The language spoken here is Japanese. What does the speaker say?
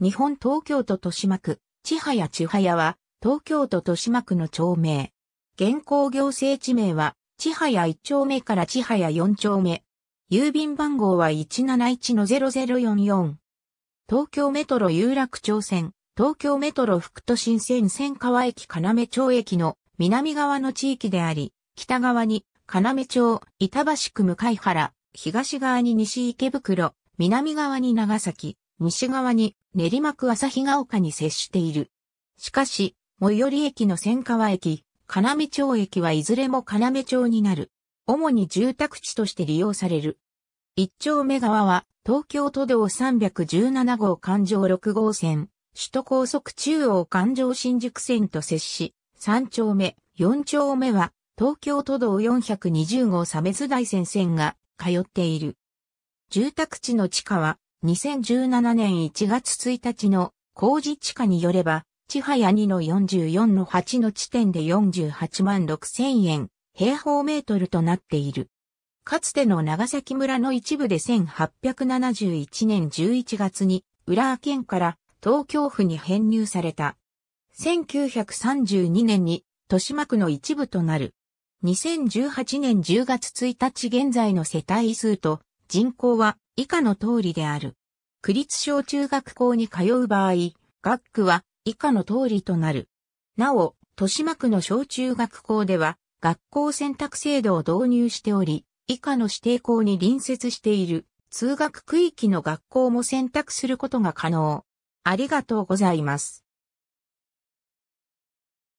日本東京都豊島区、千早千早は、東京都豊島区の町名。現行行政地名は、千早1丁目から千早4丁目。郵便番号は171-0044。東京メトロ有楽町線、東京メトロ副都心線千川駅要町駅の南側の地域であり、北側に要町、板橋区向原、東側に西池袋、南側に長崎、西側に練馬区日ヶ丘に接している。しかし、最寄り駅の千川駅、金目町駅はいずれも金目町になる。主に住宅地として利用される。一丁目側は、東京都道317号環状6号線、首都高速中央環状新宿線と接し、三丁目、四丁目は、東京都道420号メズ大線線が通っている。住宅地の地下は2017年1月1日の工事地下によれば、地は谷2の44の8の地点で48万6千円、平方メートルとなっている。かつての長崎村の一部で1871年11月に、浦和県から東京府に編入された。1932年に豊島区の一部となる。2018年10月1日現在の世帯数と人口は以下の通りである。区立小中学校に通う場合、学区は以下の通りとなる。なお、豊島区の小中学校では、学校選択制度を導入しており、以下の指定校に隣接している通学区域の学校も選択することが可能。ありがとうございます。